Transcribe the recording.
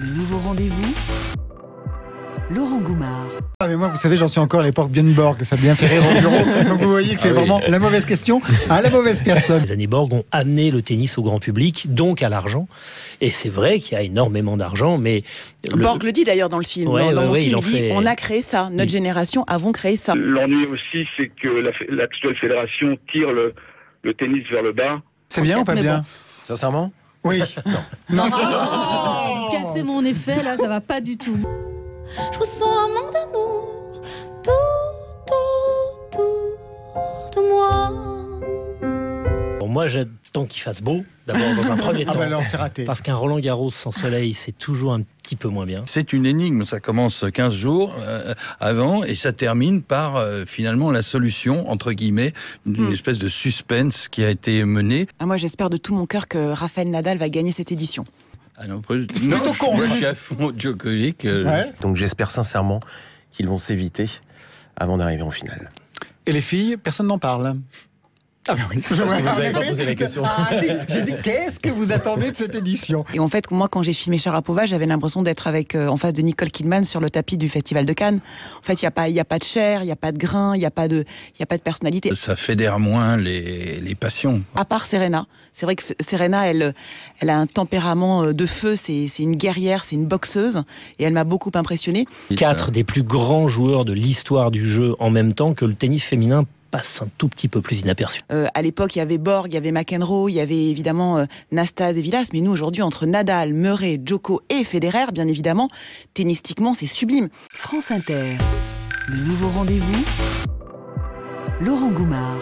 Le nouveau rendez-vous Laurent Goumard. Ah mais moi, vous savez, j'en suis encore à l'époque Borg, ça a bien fait rire au bureau. Donc vous voyez que c'est ah vraiment la mauvaise question à la mauvaise personne. Les années Borg ont amené le tennis au grand public, donc à l'argent. Et c'est vrai qu'il y a énormément d'argent, mais... Borg le dit d'ailleurs dans le film. oui dans, film, il dit, on a créé ça, notre génération avons créé ça. L'ennui aussi, c'est que l'actuelle la, fédération tire le, tennis vers le bas. C'est bien ou pas bien Sincèrement Oui. non. non. non. Oh c'est mon effet, là, ça va pas du tout. Je ressens un manque d'amour tout autour de moi. Pour moi, j'attends qu'il fasse beau, d'abord dans un premier temps. Ah bah alors, c'est raté. Parce qu'un Roland Garros sans soleil, c'est toujours un petit peu moins bien. C'est une énigme, ça commence 15 jours euh, avant et ça termine par euh, finalement la solution, entre guillemets, une hmm. espèce de suspense qui a été menée. Ah, moi, j'espère de tout mon cœur que Raphaël Nadal va gagner cette édition. Donc j'espère sincèrement qu'ils vont s'éviter avant d'arriver en finale. Et les filles, personne n'en parle. Ah bah je vous pas ah, j'ai dit qu'est-ce que vous attendez de cette édition Et en fait, moi, quand j'ai filmé Sharapova, j'avais l'impression d'être avec euh, en face de Nicole Kidman sur le tapis du Festival de Cannes. En fait, il n'y a pas, il a pas de chair, il n'y a pas de grain, il n'y a pas de, il a pas de personnalité. Ça fédère moins les, les passions. À part Serena, c'est vrai que Serena, elle, elle a un tempérament euh, de feu. C'est, une guerrière, c'est une boxeuse, et elle m'a beaucoup impressionnée. Quatre euh. des plus grands joueurs de l'histoire du jeu en même temps que le tennis féminin passe un tout petit peu plus inaperçu. Euh, à l'époque, il y avait Borg, il y avait McEnroe, il y avait évidemment euh, Nastas et Villas, mais nous aujourd'hui, entre Nadal, Murray, Joko et Federer, bien évidemment, tennistiquement, c'est sublime. France Inter, le nouveau rendez-vous, Laurent Goumard.